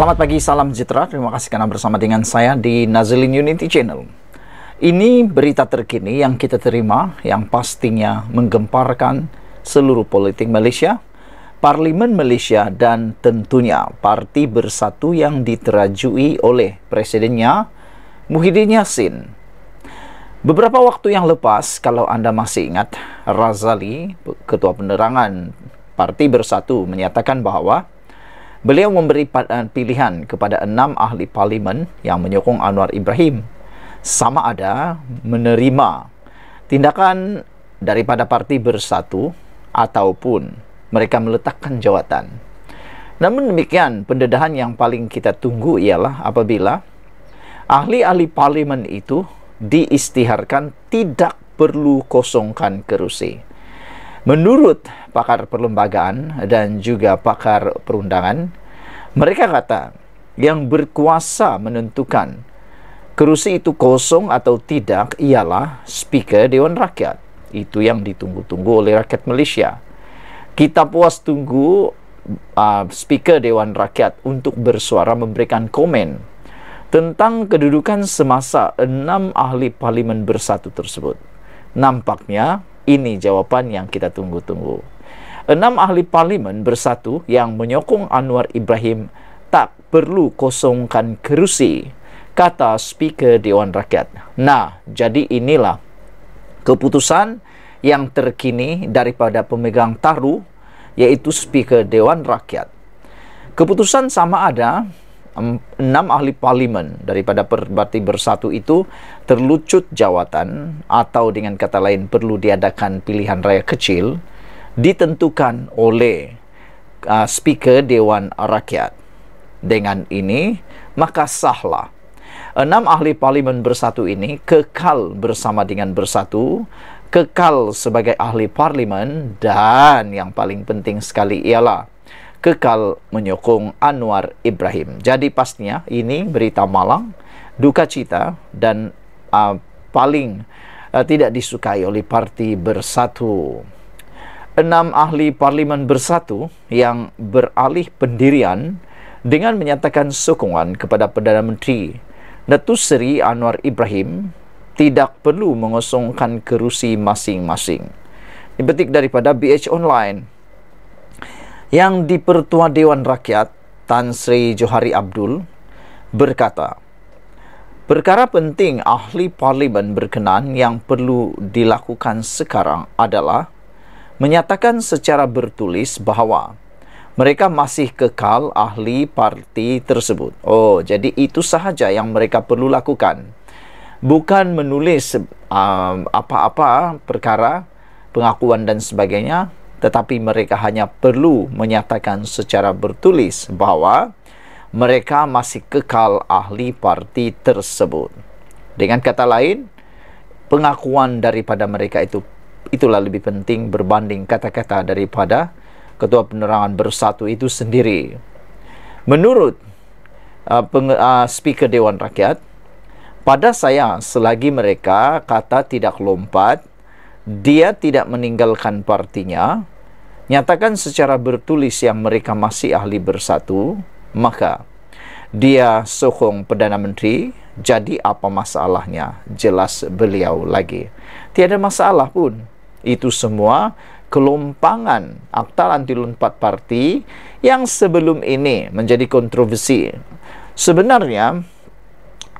Selamat pagi, salam sejahtera. Terima kasih karena bersama dengan saya di Nazilin Unity Channel. Ini berita terkini yang kita terima yang pastinya menggemparkan seluruh politik Malaysia, Parlimen Malaysia dan tentunya Parti Bersatu yang diterajui oleh Presidennya Muhyiddin Yassin. Beberapa waktu yang lepas, kalau anda masih ingat, Razali, Ketua Penerangan Parti Bersatu menyatakan bahawa Beliau memberi eh, pilihan kepada enam ahli parlimen yang menyokong Anwar Ibrahim sama ada menerima tindakan daripada parti bersatu ataupun mereka meletakkan jawatan. Namun demikian, pendedahan yang paling kita tunggu ialah apabila ahli-ahli parlimen itu diistiharkan tidak perlu kosongkan kerusi. Menurut pakar perlembagaan dan juga pakar perundangan, mereka kata yang berkuasa menentukan kerusi itu kosong atau tidak ialah speaker Dewan Rakyat. Itu yang ditunggu-tunggu oleh rakyat Malaysia. Kita puas tunggu uh, speaker Dewan Rakyat untuk bersuara memberikan komen tentang kedudukan semasa enam ahli parlimen bersatu tersebut. Nampaknya ini jawapan yang kita tunggu-tunggu. Enam ahli parlimen bersatu yang menyokong Anwar Ibrahim tak perlu kosongkan kerusi, kata Speaker Dewan Rakyat. Nah, jadi inilah keputusan yang terkini daripada pemegang taruh, yaitu Speaker Dewan Rakyat. Keputusan sama ada enam ahli parlimen daripada Parti Bersatu itu terlucut jawatan atau dengan kata lain perlu diadakan pilihan raya kecil ditentukan oleh uh, speaker Dewan Rakyat. Dengan ini maka sahlah enam ahli parlimen Bersatu ini kekal bersama dengan Bersatu kekal sebagai ahli parlimen dan yang paling penting sekali ialah kekal menyokong Anwar Ibrahim. Jadi pastinya ini berita malang, duka cita dan uh, paling uh, tidak disukai oleh Parti Bersatu. Enam ahli Parlimen Bersatu yang beralih pendirian dengan menyatakan sokongan kepada Perdana Menteri Datuk Seri Anwar Ibrahim tidak perlu mengosongkan kerusi masing-masing. Dipetik daripada BH Online. Yang dipertua Dewan Rakyat Tan Sri Johari Abdul berkata Perkara penting ahli parlimen berkenan yang perlu dilakukan sekarang adalah menyatakan secara bertulis bahawa mereka masih kekal ahli parti tersebut. Oh, jadi itu sahaja yang mereka perlu lakukan. Bukan menulis um, apa-apa um, perkara pengakuan dan sebagainya, tetapi mereka hanya perlu menyatakan secara bertulis bahwa mereka masih kekal ahli parti tersebut. Dengan kata lain, pengakuan daripada mereka itu itulah lebih penting berbanding kata-kata daripada ketua penerangan bersatu itu sendiri. Menurut uh, peng, uh, speaker Dewan Rakyat, pada saya selagi mereka kata tidak lompat dia tidak meninggalkan partinya nyatakan secara bertulis yang mereka masih ahli bersatu maka dia sokong Perdana Menteri jadi apa masalahnya jelas beliau lagi tiada masalah pun itu semua kelompangan akta anti lompat parti yang sebelum ini menjadi kontroversi sebenarnya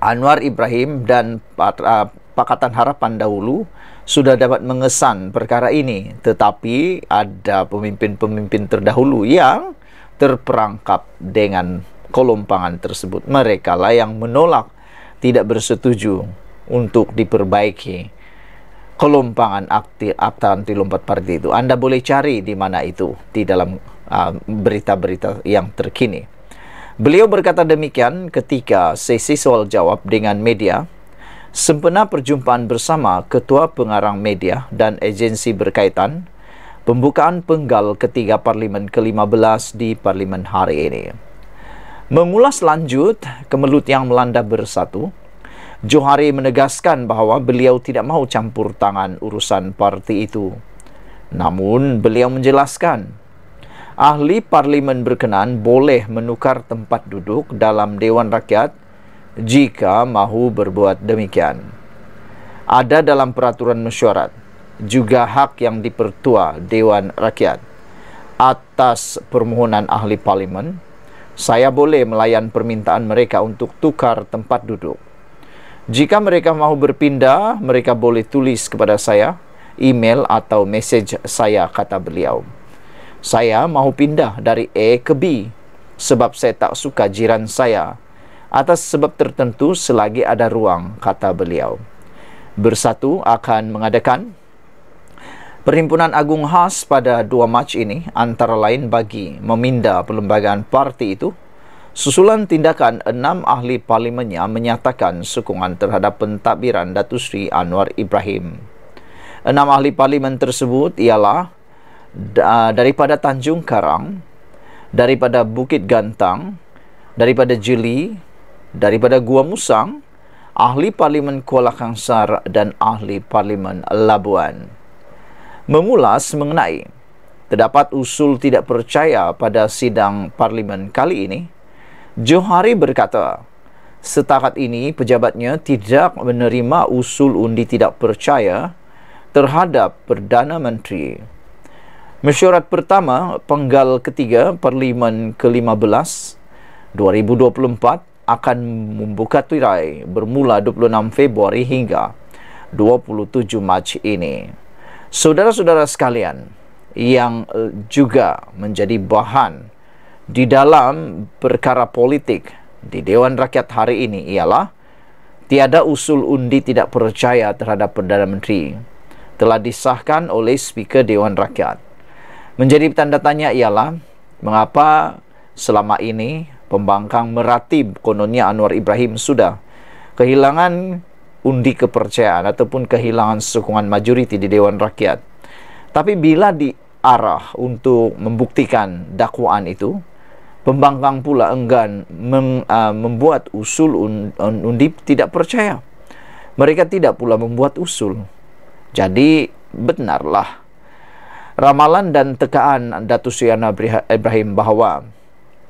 Anwar Ibrahim dan uh, Pakatan Harapan dahulu sudah dapat mengesan perkara ini tetapi ada pemimpin-pemimpin terdahulu yang terperangkap dengan kelompangan tersebut mereka lah yang menolak tidak bersetuju untuk diperbaiki kelompangan aktif anti lompat parti itu anda boleh cari di mana itu di dalam uh, berita-berita uh, yang terkini beliau berkata demikian ketika sesi soal jawab dengan media Sempena perjumpaan bersama Ketua Pengarang Media dan agensi berkaitan, pembukaan penggal ketiga Parlimen ke-15 di Parlimen hari ini. Mengulas lanjut kemelut yang melanda bersatu, Johari menegaskan bahawa beliau tidak mahu campur tangan urusan parti itu. Namun beliau menjelaskan, ahli parlimen berkenan boleh menukar tempat duduk dalam Dewan Rakyat jika mahu berbuat demikian. Ada dalam peraturan mesyuarat juga hak yang dipertua Dewan Rakyat atas permohonan ahli parlimen, saya boleh melayan permintaan mereka untuk tukar tempat duduk. Jika mereka mahu berpindah, mereka boleh tulis kepada saya email atau mesej saya kata beliau. Saya mahu pindah dari A ke B sebab saya tak suka jiran saya atas sebab tertentu selagi ada ruang, kata beliau. Bersatu akan mengadakan Perhimpunan Agung Khas pada 2 Mac ini antara lain bagi meminda perlembagaan parti itu susulan tindakan enam ahli parlimennya menyatakan sokongan terhadap pentadbiran Datu Sri Anwar Ibrahim. Enam ahli parlimen tersebut ialah daripada Tanjung Karang, daripada Bukit Gantang, daripada Jeli, daripada Gua Musang, Ahli Parlimen Kuala Kangsar dan Ahli Parlimen Labuan. Mengulas mengenai terdapat usul tidak percaya pada sidang parlimen kali ini, Johari berkata, setakat ini pejabatnya tidak menerima usul undi tidak percaya terhadap Perdana Menteri. Mesyuarat pertama penggal ketiga Parlimen ke-15 2024 akan membuka tirai bermula 26 Februari hingga 27 Mac ini. Saudara-saudara sekalian yang eh, juga menjadi bahan di dalam perkara politik di Dewan Rakyat hari ini ialah tiada usul undi tidak percaya terhadap Perdana Menteri telah disahkan oleh Speaker Dewan Rakyat. Menjadi tanda tanya ialah mengapa selama ini pembangkang meratib kononnya Anwar Ibrahim sudah kehilangan undi kepercayaan ataupun kehilangan sokongan majoriti di Dewan Rakyat. Tapi bila diarah untuk membuktikan dakwaan itu, pembangkang pula enggan mem, uh, membuat usul undi, undi tidak percaya. Mereka tidak pula membuat usul. Jadi benarlah ramalan dan tekaan Datu Suyana Ibrahim bahawa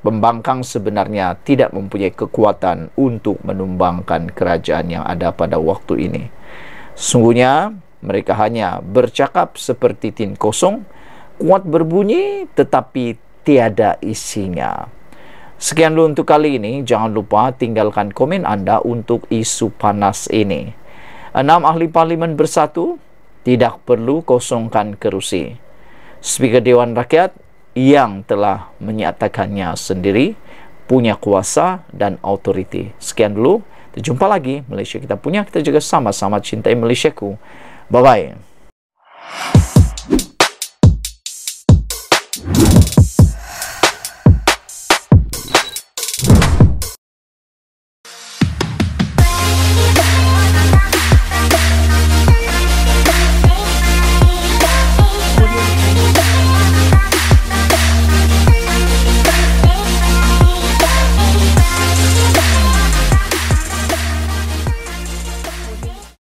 pembangkang sebenarnya tidak mempunyai kekuatan untuk menumbangkan kerajaan yang ada pada waktu ini. Sungguhnya mereka hanya bercakap seperti tin kosong, kuat berbunyi tetapi tiada isinya. Sekian dulu untuk kali ini, jangan lupa tinggalkan komen Anda untuk isu panas ini. Enam ahli parlimen bersatu, tidak perlu kosongkan kerusi. Speaker Dewan Rakyat yang telah menyatakannya sendiri punya kuasa dan autoriti. Sekian dulu. Jumpa lagi Malaysia kita punya. Kita juga sama-sama cintai Malaysia ku. Bye-bye.